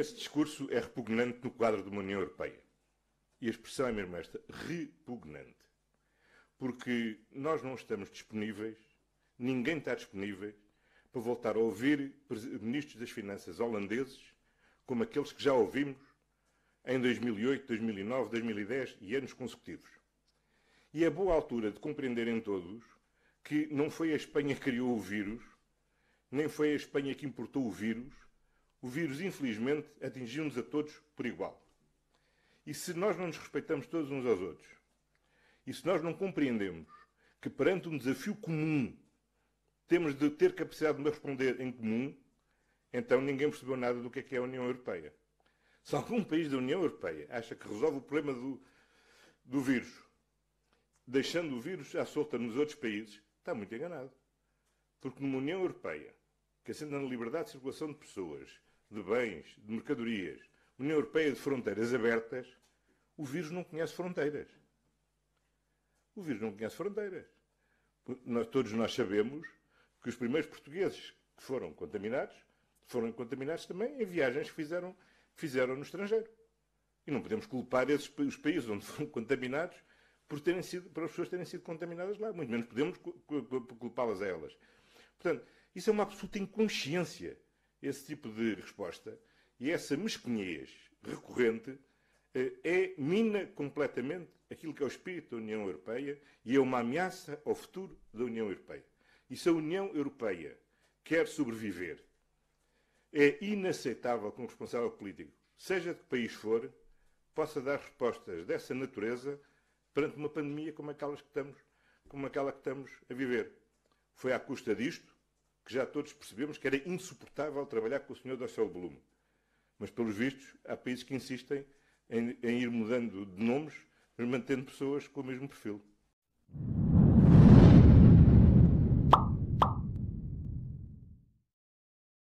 esse discurso é repugnante no quadro de uma União Europeia. E a expressão é mesmo esta, repugnante. Porque nós não estamos disponíveis, ninguém está disponível para voltar a ouvir ministros das finanças holandeses como aqueles que já ouvimos em 2008, 2009, 2010 e anos consecutivos. E é boa altura de compreenderem todos que não foi a Espanha que criou o vírus, nem foi a Espanha que importou o vírus, o vírus, infelizmente, atingiu-nos a todos por igual. E se nós não nos respeitamos todos uns aos outros, e se nós não compreendemos que perante um desafio comum temos de ter capacidade de responder em comum, então ninguém percebeu nada do que é, que é a União Europeia. Se algum país da União Europeia acha que resolve o problema do, do vírus, deixando o vírus à solta nos outros países, está muito enganado. Porque numa União Europeia, que assenta na liberdade de circulação de pessoas, de bens, de mercadorias, União Europeia de fronteiras abertas, o vírus não conhece fronteiras. O vírus não conhece fronteiras. Nós, todos nós sabemos que os primeiros portugueses que foram contaminados foram contaminados também em viagens que fizeram, fizeram no estrangeiro. E não podemos culpar esses, os países onde foram contaminados por terem sido, para as pessoas terem sido contaminadas lá. Muito menos podemos culpá-las a elas. Portanto, isso é uma absoluta inconsciência esse tipo de resposta e essa mesquinhez recorrente eh, é mina completamente aquilo que é o espírito da União Europeia e é uma ameaça ao futuro da União Europeia. E se a União Europeia quer sobreviver, é inaceitável que um responsável político, seja de que país for, possa dar respostas dessa natureza perante uma pandemia como, que estamos, como aquela que estamos a viver. Foi à custa disto que já todos percebemos que era insuportável trabalhar com o senhor Dossel Blume. Mas, pelos vistos, há países que insistem em, em ir mudando de nomes, mas mantendo pessoas com o mesmo perfil.